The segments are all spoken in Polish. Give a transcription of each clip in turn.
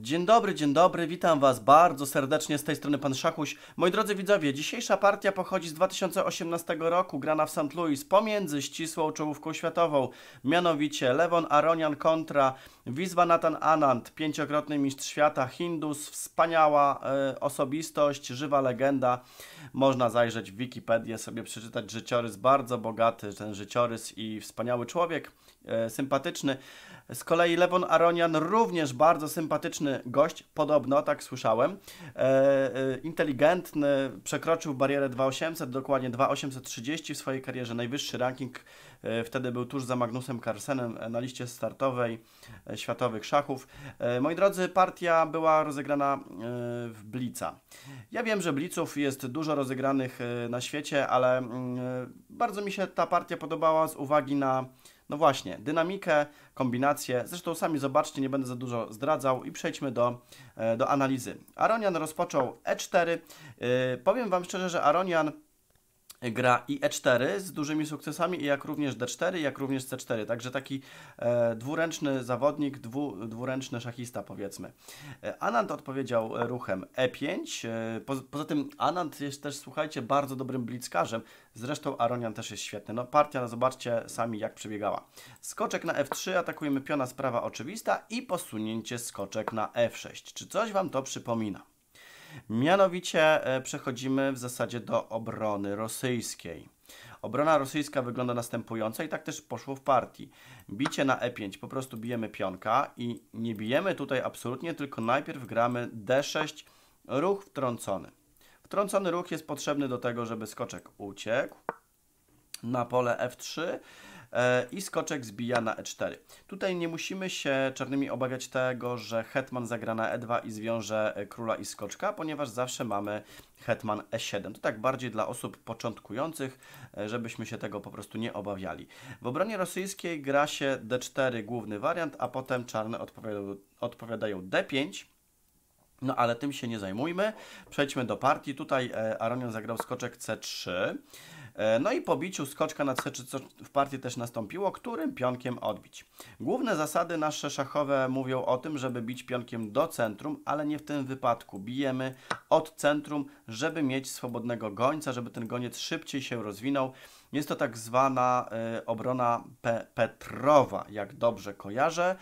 Dzień dobry, dzień dobry, witam Was bardzo serdecznie z tej strony Pan Szachuś. Moi drodzy widzowie, dzisiejsza partia pochodzi z 2018 roku, grana w St. Louis pomiędzy ścisłą czołówką światową, mianowicie Lewon Aronian kontra Wizwa Nathan Anand, pięciokrotny mistrz świata, Hindus, wspaniała y, osobistość, żywa legenda. Można zajrzeć w Wikipedię, sobie przeczytać życiorys, bardzo bogaty ten życiorys i wspaniały człowiek, y, sympatyczny. Z kolei Lewon Aronian, również bardzo sympatyczny gość, podobno, tak słyszałem. E, e inteligentny, przekroczył barierę 2800, dokładnie 2830 w swojej karierze. Najwyższy ranking e, wtedy był tuż za Magnusem Carlsenem e, na liście startowej e, światowych szachów. E, moi drodzy, partia była rozegrana w Blica. Ja wiem, że Bliców jest dużo rozegranych na świecie, ale mm, bardzo mi się ta partia podobała z uwagi na no właśnie, dynamikę, kombinację, zresztą sami zobaczcie, nie będę za dużo zdradzał i przejdźmy do, e, do analizy. Aronian rozpoczął E4. E, powiem Wam szczerze, że Aronian gra i E4 z dużymi sukcesami, jak również D4, jak również C4. Także taki e, dwuręczny zawodnik, dwu, dwuręczny szachista powiedzmy. E, Anand odpowiedział e, ruchem E5. E, e po, poza tym Anand jest też, słuchajcie, bardzo dobrym blitzkarzem. Zresztą Aronian też jest świetny. No partia, no zobaczcie sami jak przebiegała. Skoczek na F3, atakujemy piona, sprawa oczywista i posunięcie skoczek na F6. Czy coś Wam to przypomina? Mianowicie e, przechodzimy w zasadzie do obrony rosyjskiej. Obrona rosyjska wygląda następująco i tak też poszło w partii. Bicie na e5, po prostu bijemy pionka i nie bijemy tutaj absolutnie, tylko najpierw gramy d6, ruch wtrącony. Wtrącony ruch jest potrzebny do tego, żeby skoczek uciekł na pole f3 E, i skoczek zbija na e4. Tutaj nie musimy się czarnymi obawiać tego, że hetman zagra na e2 i zwiąże e, króla i skoczka, ponieważ zawsze mamy hetman e7. To tak bardziej dla osób początkujących, e, żebyśmy się tego po prostu nie obawiali. W obronie rosyjskiej gra się d4 główny wariant, a potem czarne odpowiadają, odpowiadają d5. No ale tym się nie zajmujmy. Przejdźmy do partii. Tutaj Aronian zagrał skoczek c3. E, no i po biciu skoczka na C3 co w partii też nastąpiło, którym pionkiem odbić. Główne zasady nasze szachowe mówią o tym, żeby bić pionkiem do centrum, ale nie w tym wypadku. Bijemy od centrum, żeby mieć swobodnego gońca, żeby ten goniec szybciej się rozwinął. Jest to tak zwana y, obrona pe Petrowa, jak dobrze kojarzę.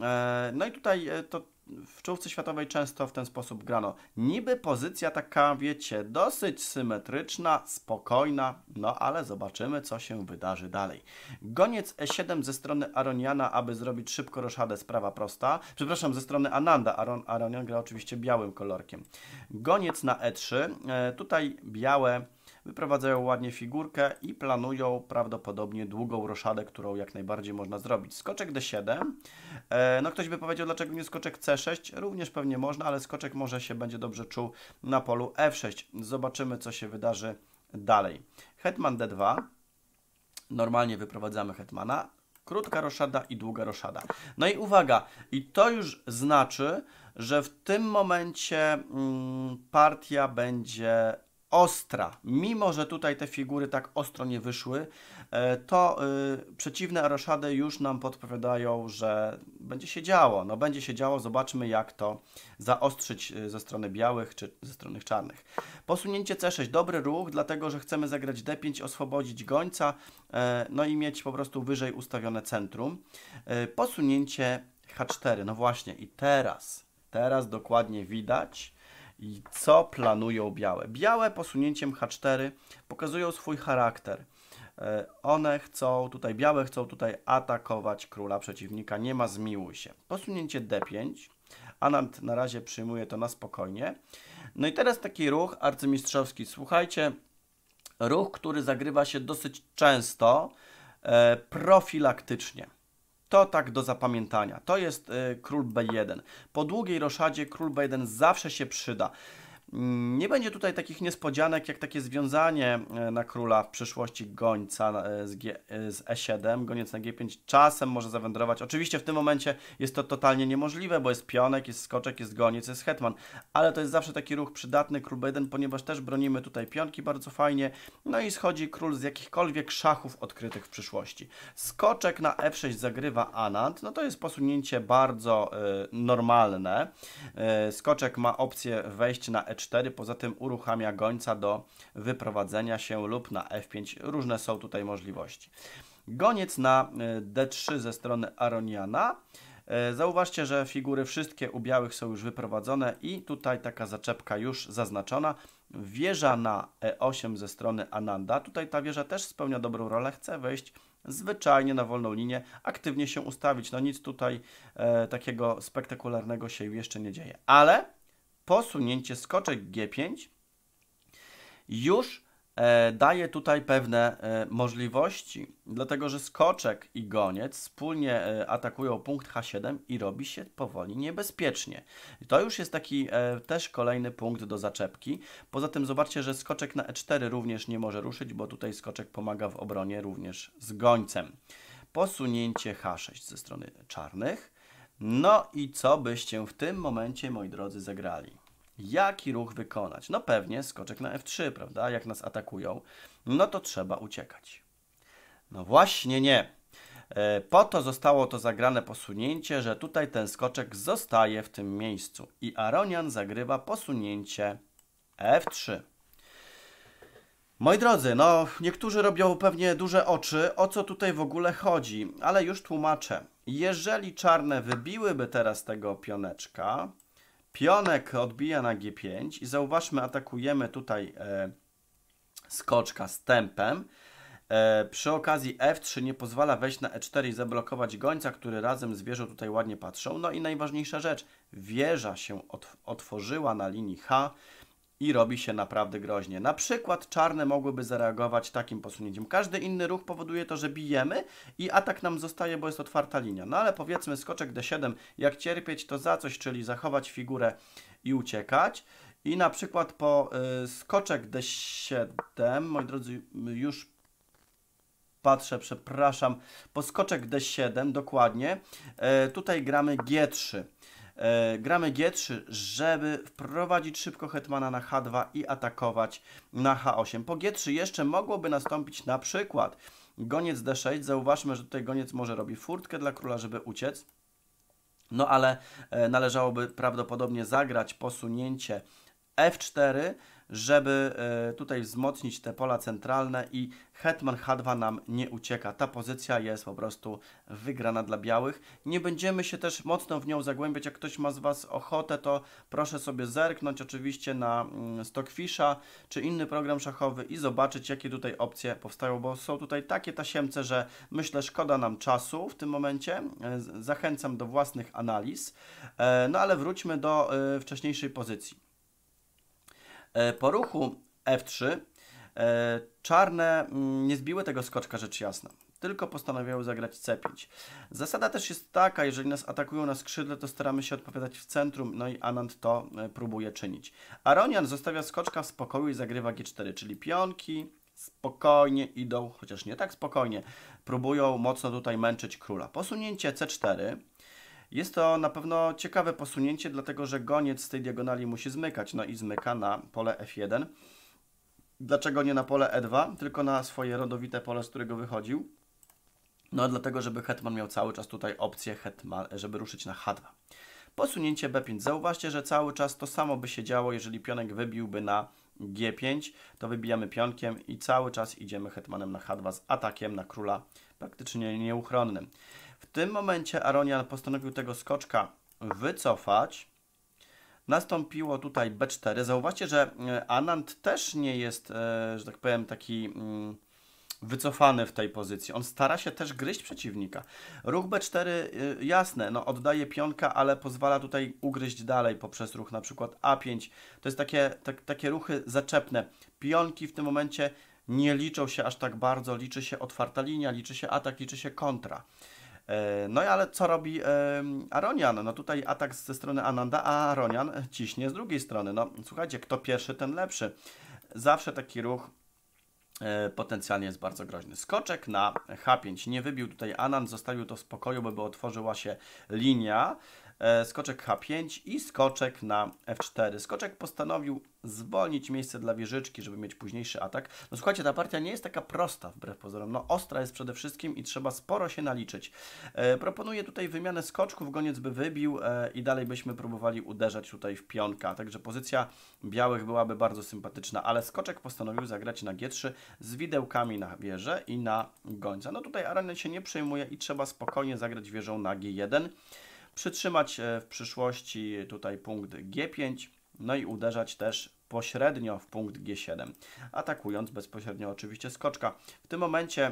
E, no i tutaj to w czołówce światowej często w ten sposób grano. Niby pozycja taka, wiecie, dosyć symetryczna, spokojna, no ale zobaczymy, co się wydarzy dalej. Goniec E7 ze strony Aroniana, aby zrobić szybko roszadę, sprawa prosta. Przepraszam, ze strony Ananda. Aron, Aronian gra oczywiście białym kolorkiem. Goniec na E3, e, tutaj białe wyprowadzają ładnie figurkę i planują prawdopodobnie długą roszadę, którą jak najbardziej można zrobić. Skoczek d7, e, no ktoś by powiedział, dlaczego nie skoczek c6, również pewnie można, ale skoczek może się będzie dobrze czuł na polu f6. Zobaczymy, co się wydarzy dalej. Hetman d2, normalnie wyprowadzamy hetmana, krótka roszada i długa roszada. No i uwaga, i to już znaczy, że w tym momencie mm, partia będzie ostra. Mimo, że tutaj te figury tak ostro nie wyszły, e, to e, przeciwne roszady już nam podpowiadają, że będzie się działo. No będzie się działo, zobaczmy jak to zaostrzyć e, ze strony białych czy ze strony czarnych. Posunięcie C6, dobry ruch, dlatego, że chcemy zagrać D5, oswobodzić gońca, no i mieć po prostu wyżej ustawione centrum. Posunięcie H4, no właśnie i teraz, teraz dokładnie widać, i co planują białe? Białe posunięciem H4 pokazują swój charakter. E, one chcą, tutaj białe chcą tutaj atakować króla przeciwnika, nie ma zmiłuj się. Posunięcie D5, Anand na razie przyjmuje to na spokojnie. No i teraz taki ruch arcymistrzowski, słuchajcie, ruch, który zagrywa się dosyć często, e, profilaktycznie. To tak do zapamiętania. To jest y, król B1. Po długiej roszadzie król B1 zawsze się przyda. Nie będzie tutaj takich niespodzianek, jak takie związanie e, na króla w przyszłości gońca e, z, G, e, z E7, goniec na G5 czasem może zawędrować. Oczywiście w tym momencie jest to totalnie niemożliwe, bo jest pionek, jest skoczek, jest goniec, jest hetman, ale to jest zawsze taki ruch przydatny, król B1, ponieważ też bronimy tutaj pionki bardzo fajnie, no i schodzi król z jakichkolwiek szachów odkrytych w przyszłości. Skoczek na F6 zagrywa Anand, no to jest posunięcie bardzo y, normalne. Y, skoczek ma opcję wejść na E4, poza tym uruchamia gońca do wyprowadzenia się lub na F5. Różne są tutaj możliwości. Goniec na e, D3 ze strony Aroniana. E, zauważcie, że figury wszystkie u białych są już wyprowadzone i tutaj taka zaczepka już zaznaczona. Wieża na E8 ze strony Ananda. Tutaj ta wieża też spełnia dobrą rolę. Chce wejść zwyczajnie na wolną linię, aktywnie się ustawić. No nic tutaj e, takiego spektakularnego się jeszcze nie dzieje. Ale posunięcie skoczek G5 już e, daje tutaj pewne e, możliwości, dlatego że skoczek i goniec wspólnie e, atakują punkt H7 i robi się powoli niebezpiecznie. I to już jest taki e, też kolejny punkt do zaczepki. Poza tym zobaczcie, że skoczek na E4 również nie może ruszyć, bo tutaj skoczek pomaga w obronie również z gońcem. Posunięcie H6 ze strony czarnych no i co byście w tym momencie, moi drodzy, zagrali? Jaki ruch wykonać? No pewnie skoczek na F3, prawda? Jak nas atakują, no to trzeba uciekać. No właśnie nie. E, po to zostało to zagrane posunięcie, że tutaj ten skoczek zostaje w tym miejscu i Aronian zagrywa posunięcie F3. Moi drodzy, no niektórzy robią pewnie duże oczy, o co tutaj w ogóle chodzi, ale już tłumaczę. Jeżeli czarne wybiłyby teraz tego pioneczka, pionek odbija na G5 i zauważmy, atakujemy tutaj e, skoczka z tempem. E, przy okazji F3 nie pozwala wejść na E4 i zablokować gońca, który razem z wieżą tutaj ładnie patrzą. No i najważniejsza rzecz, wieża się otworzyła na linii H, i robi się naprawdę groźnie. Na przykład czarne mogłyby zareagować takim posunięciem. Każdy inny ruch powoduje to, że bijemy i atak nam zostaje, bo jest otwarta linia. No ale powiedzmy skoczek d7, jak cierpieć to za coś, czyli zachować figurę i uciekać. I na przykład po y, skoczek d7, moi drodzy, już patrzę, przepraszam, po skoczek d7 dokładnie, y, tutaj gramy g3. E, gramy G3, żeby wprowadzić szybko hetmana na H2 i atakować na H8. Po G3 jeszcze mogłoby nastąpić na przykład goniec D6. Zauważmy, że tutaj goniec może robi furtkę dla króla, żeby uciec. No ale e, należałoby prawdopodobnie zagrać posunięcie F4, żeby e, tutaj wzmocnić te pola centralne i hetman h2 nam nie ucieka. Ta pozycja jest po prostu wygrana dla białych. Nie będziemy się też mocno w nią zagłębiać. Jak ktoś ma z Was ochotę, to proszę sobie zerknąć oczywiście na mm, Stockfisha czy inny program szachowy i zobaczyć, jakie tutaj opcje powstają, bo są tutaj takie tasiemce, że myślę, szkoda nam czasu w tym momencie. E, zachęcam do własnych analiz. E, no ale wróćmy do wcześniejszej pozycji. E, po ruchu F3 e, czarne mm, nie zbiły tego skoczka rzecz jasna tylko postanawiały zagrać C5. Zasada też jest taka, jeżeli nas atakują na skrzydle, to staramy się odpowiadać w centrum, no i Anand to e, próbuje czynić. Aronian zostawia skoczka w spokoju i zagrywa G4, czyli pionki spokojnie idą, chociaż nie tak spokojnie, próbują mocno tutaj męczyć króla. Posunięcie C4 jest to na pewno ciekawe posunięcie, dlatego że goniec z tej diagonali musi zmykać, no i zmyka na pole F1. Dlaczego nie na pole E2, tylko na swoje rodowite pole, z którego wychodził? No dlatego, żeby hetman miał cały czas tutaj opcję hetman, żeby ruszyć na H2. Posunięcie B5. Zauważcie, że cały czas to samo by się działo, jeżeli pionek wybiłby na G5, to wybijamy pionkiem i cały czas idziemy hetmanem na H2 z atakiem na króla praktycznie nieuchronnym. W tym momencie Aronian postanowił tego skoczka wycofać. Nastąpiło tutaj B4. Zauważcie, że e, Anand też nie jest, e, że tak powiem, taki mm, wycofany w tej pozycji. On stara się też gryźć przeciwnika. Ruch B4, e, jasne, no oddaje pionka, ale pozwala tutaj ugryźć dalej poprzez ruch na przykład A5. To jest takie, tak, takie ruchy zaczepne. Pionki w tym momencie nie liczą się aż tak bardzo. Liczy się otwarta linia, liczy się atak, liczy się kontra. E, no ale co robi e, Aronian? No tutaj atak ze strony Ananda, a Aronian ciśnie z drugiej strony. No słuchajcie, kto pierwszy, ten lepszy. Zawsze taki ruch e, potencjalnie jest bardzo groźny. Skoczek na H5 nie wybił tutaj Anand, zostawił to w spokoju, bo by otworzyła się linia E, skoczek H5 i skoczek na F4. Skoczek postanowił zwolnić miejsce dla wieżyczki, żeby mieć późniejszy atak. No słuchajcie, ta partia nie jest taka prosta wbrew pozorom. No ostra jest przede wszystkim i trzeba sporo się naliczyć. E, proponuję tutaj wymianę skoczków, goniec by wybił e, i dalej byśmy próbowali uderzać tutaj w pionka. Także pozycja białych byłaby bardzo sympatyczna, ale skoczek postanowił zagrać na G3 z widełkami na wieżę i na gońca. No tutaj arena się nie przejmuje i trzeba spokojnie zagrać wieżą na G1. Przytrzymać e, w przyszłości tutaj punkt G5, no i uderzać też pośrednio w punkt G7, atakując bezpośrednio oczywiście skoczka. W tym momencie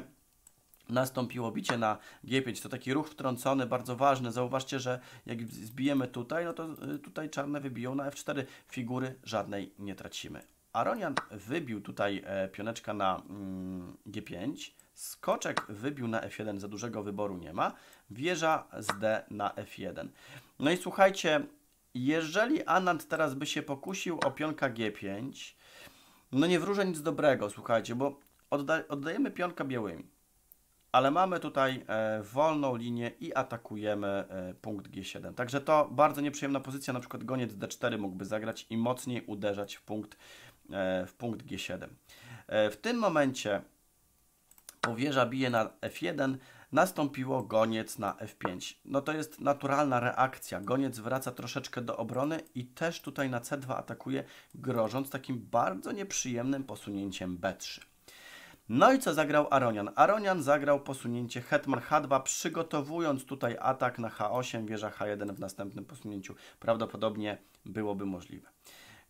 nastąpiło bicie na G5. To taki ruch wtrącony, bardzo ważny. Zauważcie, że jak zbijemy tutaj, no to e, tutaj czarne wybiją na F4. Figury żadnej nie tracimy. Aronian wybił tutaj e, pioneczka na mm, G5, Skoczek wybił na F1, za dużego wyboru nie ma. Wieża z D na F1. No i słuchajcie, jeżeli Anand teraz by się pokusił o pionka G5, no nie wróżę nic dobrego, słuchajcie, bo odda oddajemy pionka białymi, ale mamy tutaj e, wolną linię i atakujemy e, punkt G7. Także to bardzo nieprzyjemna pozycja, na przykład goniec D4 mógłby zagrać i mocniej uderzać w punkt, e, w punkt G7. E, w tym momencie Powieża bije na F1, nastąpiło goniec na F5. No to jest naturalna reakcja. Goniec wraca troszeczkę do obrony i też tutaj na C2 atakuje, grożąc takim bardzo nieprzyjemnym posunięciem B3. No i co zagrał Aronian? Aronian zagrał posunięcie Hetman H2, przygotowując tutaj atak na H8, wieża H1 w następnym posunięciu. Prawdopodobnie byłoby możliwe.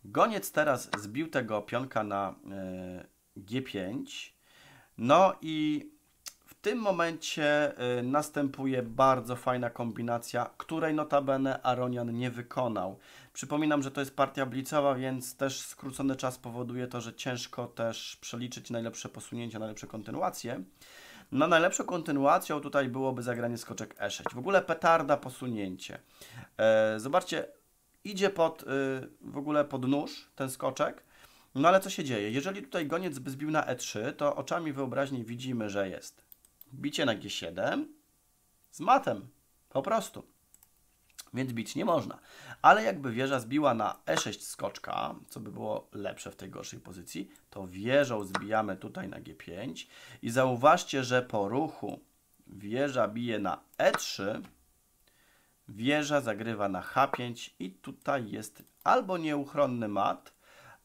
Goniec teraz zbił tego pionka na y, e, G5 no i w tym momencie y, następuje bardzo fajna kombinacja, której notabene Aronian nie wykonał. Przypominam, że to jest partia blicowa, więc też skrócony czas powoduje to, że ciężko też przeliczyć najlepsze posunięcia, najlepsze kontynuacje. No najlepszą kontynuacją tutaj byłoby zagranie skoczek E6. W ogóle petarda posunięcie. E, zobaczcie, idzie pod, y, w ogóle pod nóż ten skoczek, no ale co się dzieje? Jeżeli tutaj goniec by zbił na E3, to oczami wyobraźni widzimy, że jest bicie na G7 z matem. Po prostu. Więc bić nie można. Ale jakby wieża zbiła na E6 skoczka, co by było lepsze w tej gorszej pozycji, to wieżą zbijamy tutaj na G5 i zauważcie, że po ruchu wieża bije na E3, wieża zagrywa na H5 i tutaj jest albo nieuchronny mat,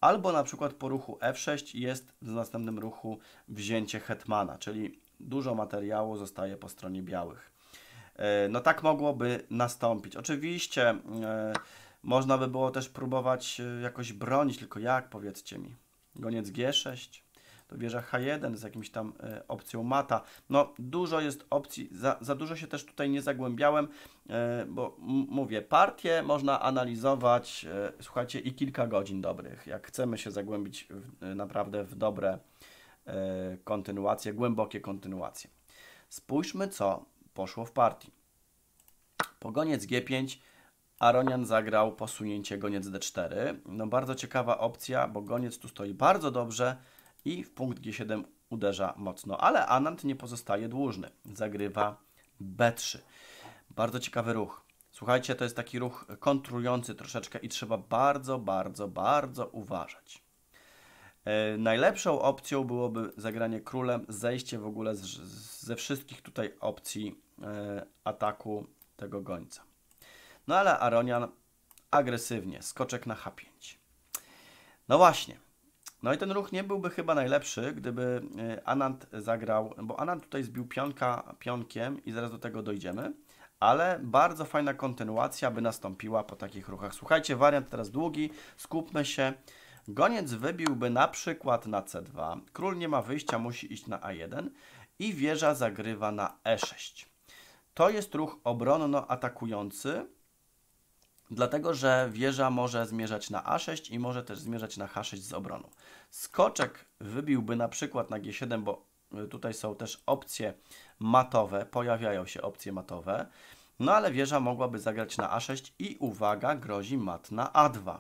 albo na przykład po ruchu F6 jest w następnym ruchu wzięcie hetmana, czyli dużo materiału zostaje po stronie białych. E, no tak mogłoby nastąpić. Oczywiście e, można by było też próbować e, jakoś bronić, tylko jak powiedzcie mi? Goniec G6? to wieża H1 z jakimś tam e, opcją mata. No dużo jest opcji, za, za dużo się też tutaj nie zagłębiałem, e, bo mówię, partie można analizować, e, słuchajcie, i kilka godzin dobrych, jak chcemy się zagłębić w, naprawdę w dobre kontynuacje, głębokie kontynuacje. Spójrzmy, co poszło w partii. Pogoniec G5, Aronian zagrał posunięcie goniec D4. No bardzo ciekawa opcja, bo goniec tu stoi bardzo dobrze, i w punkt G7 uderza mocno, ale Anand nie pozostaje dłużny. Zagrywa B3. Bardzo ciekawy ruch. Słuchajcie, to jest taki ruch kontrujący troszeczkę i trzeba bardzo, bardzo, bardzo uważać. Yy, najlepszą opcją byłoby zagranie królem, zejście w ogóle z, z, ze wszystkich tutaj opcji yy, ataku tego gońca. No ale Aronian agresywnie, skoczek na H5. No właśnie, no i ten ruch nie byłby chyba najlepszy, gdyby e, Anand zagrał, bo Anand tutaj zbił pionka pionkiem i zaraz do tego dojdziemy, ale bardzo fajna kontynuacja by nastąpiła po takich ruchach. Słuchajcie, wariant teraz długi, skupmy się. Goniec wybiłby na przykład na C2, król nie ma wyjścia, musi iść na A1 i wieża zagrywa na E6. To jest ruch obronno-atakujący, Dlatego, że wieża może zmierzać na A6 i może też zmierzać na H6 z obroną. Skoczek wybiłby na przykład na G7, bo y, tutaj są też opcje matowe, pojawiają się opcje matowe. No ale wieża mogłaby zagrać na A6 i uwaga, grozi mat na A2.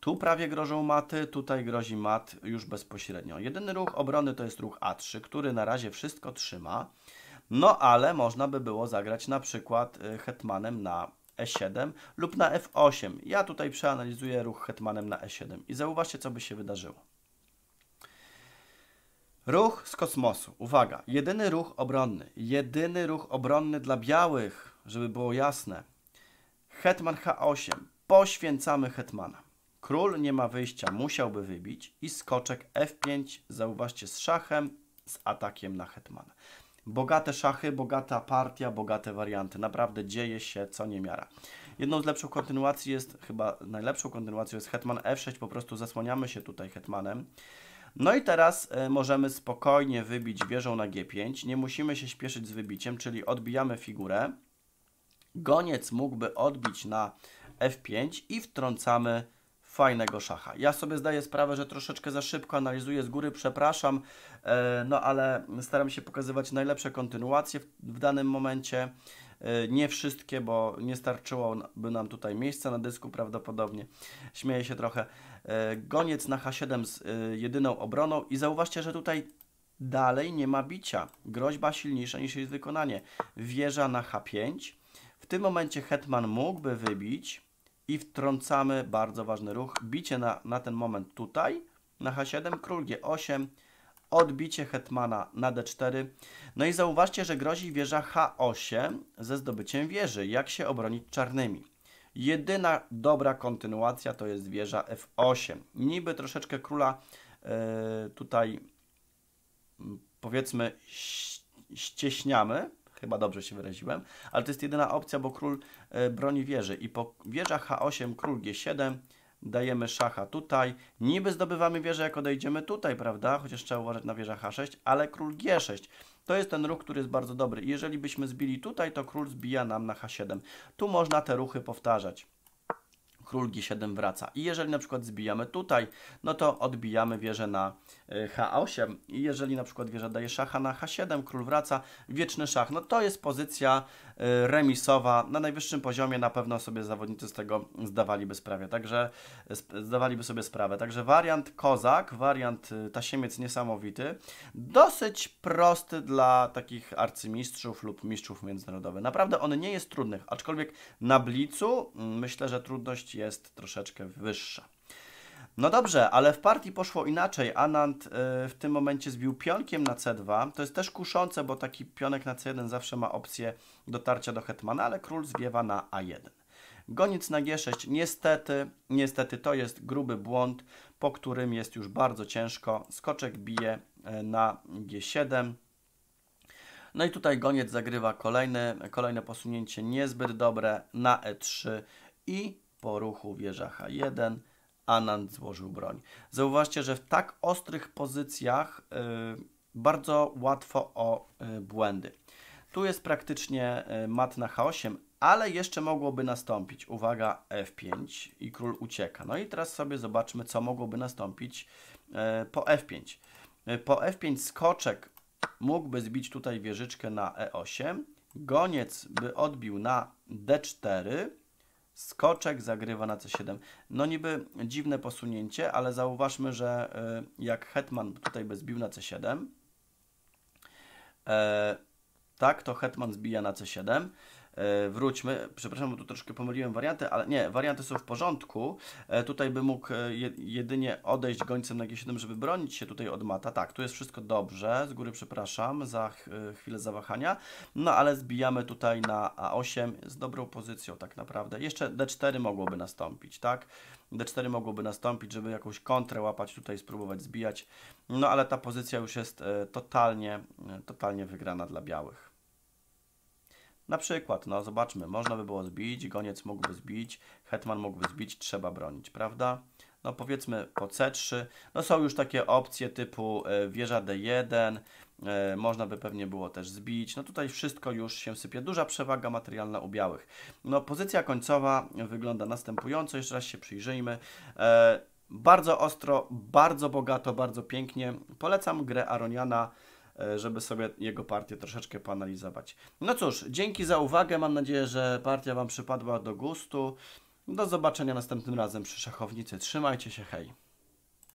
Tu prawie grożą maty, tutaj grozi mat już bezpośrednio. Jedyny ruch obrony to jest ruch A3, który na razie wszystko trzyma. No ale można by było zagrać na przykład y, hetmanem na E7 lub na F8. Ja tutaj przeanalizuję ruch hetmanem na E7 i zauważcie, co by się wydarzyło. Ruch z kosmosu. Uwaga, jedyny ruch obronny. Jedyny ruch obronny dla białych, żeby było jasne. Hetman H8. Poświęcamy hetmana. Król nie ma wyjścia, musiałby wybić i skoczek F5, zauważcie, z szachem, z atakiem na hetmana. Bogate szachy, bogata partia, bogate warianty. Naprawdę dzieje się co niemiara. Jedną z lepszych kontynuacji jest, chyba najlepszą kontynuacją jest Hetman F6, po prostu zasłaniamy się tutaj Hetmanem. No i teraz e, możemy spokojnie wybić wieżą na G5, nie musimy się śpieszyć z wybiciem, czyli odbijamy figurę. Goniec mógłby odbić na F5 i wtrącamy fajnego szacha. Ja sobie zdaję sprawę, że troszeczkę za szybko analizuję z góry, przepraszam, e, no ale staram się pokazywać najlepsze kontynuacje w, w danym momencie. E, nie wszystkie, bo nie starczyłoby nam tutaj miejsca na dysku prawdopodobnie. Śmieję się trochę. E, goniec na H7 z jedyną obroną i zauważcie, że tutaj dalej nie ma bicia. Groźba silniejsza niż jej wykonanie. Wieża na H5. W tym momencie hetman mógłby wybić i wtrącamy bardzo ważny ruch. Bicie na, na ten moment tutaj, na H7, król G8, odbicie hetmana na D4. No i zauważcie, że grozi wieża H8 ze zdobyciem wieży, jak się obronić czarnymi. Jedyna dobra kontynuacja to jest wieża F8. Niby troszeczkę króla yy, tutaj mm, powiedzmy ścieśniamy, chyba dobrze się wyraziłem, ale to jest jedyna opcja, bo król E, broni wieży. I po wieżach H8, król G7 dajemy szacha tutaj. Niby zdobywamy wieżę, jak odejdziemy tutaj, prawda? Chociaż trzeba uważać na wieżę H6, ale król G6. To jest ten ruch, który jest bardzo dobry. I jeżeli byśmy zbili tutaj, to król zbija nam na H7. Tu można te ruchy powtarzać król G7 wraca. I jeżeli na przykład zbijamy tutaj, no to odbijamy wieżę na e, H8. I jeżeli na przykład wieża daje szacha na H7, król wraca, wieczny szach. No to jest pozycja E, remisowa. Na najwyższym poziomie na pewno sobie zawodnicy z tego zdawaliby sprawę. Także zdawaliby sobie sprawę. Także wariant kozak, wariant e, tasiemiec niesamowity, dosyć prosty dla takich arcymistrzów lub mistrzów międzynarodowych. Naprawdę on nie jest trudny, aczkolwiek na blicu mm, myślę, że trudność jest troszeczkę wyższa. No dobrze, ale w partii poszło inaczej. Anand y, w tym momencie zbił pionkiem na C2. To jest też kuszące, bo taki pionek na C1 zawsze ma opcję dotarcia do hetmana, ale król zbiewa na A1. Goniec na G6, niestety, niestety to jest gruby błąd, po którym jest już bardzo ciężko. Skoczek bije y, na G7. No i tutaj goniec zagrywa kolejne, kolejne posunięcie niezbyt dobre na E3 i po ruchu wieża H1 Anand złożył broń. Zauważcie, że w tak ostrych pozycjach y, bardzo łatwo o y, błędy. Tu jest praktycznie y, mat na H8, ale jeszcze mogłoby nastąpić. Uwaga, F5 i król ucieka. No i teraz sobie zobaczmy, co mogłoby nastąpić po F5. Po F5 skoczek mógłby zbić tutaj wieżyczkę na E8. Goniec by odbił na D4 Skoczek zagrywa na C7. No niby dziwne posunięcie, ale zauważmy, że e, jak Hetman tutaj by zbił na C7, e, tak, to Hetman zbija na C7. E, wróćmy. Przepraszam, bo tu troszkę pomyliłem warianty, ale nie, warianty są w porządku. E, tutaj by mógł e, jedynie odejść gońcem na G7, żeby bronić się tutaj od mata. Tak, tu jest wszystko dobrze. Z góry przepraszam za chwilę zawahania. No ale zbijamy tutaj na A8 z dobrą pozycją tak naprawdę. Jeszcze D4 mogłoby nastąpić, tak? D4 mogłoby nastąpić, żeby jakąś kontrę łapać tutaj, spróbować zbijać. No ale ta pozycja już jest totalnie, totalnie wygrana dla białych. Na przykład, no zobaczmy, można by było zbić, goniec mógłby zbić, hetman mógłby zbić, trzeba bronić, prawda? No powiedzmy po C3, no są już takie opcje typu e, wieża D1, e, można by pewnie było też zbić. No tutaj wszystko już się sypie. Duża przewaga materialna u białych. No pozycja końcowa wygląda następująco. Jeszcze raz się przyjrzyjmy. E, bardzo ostro, bardzo bogato, bardzo pięknie. Polecam grę Aroniana E, żeby sobie jego partię troszeczkę poanalizować. No cóż, dzięki za uwagę. Mam nadzieję, że partia Wam przypadła do gustu. Do zobaczenia następnym razem przy szachownicy. Trzymajcie się, hej!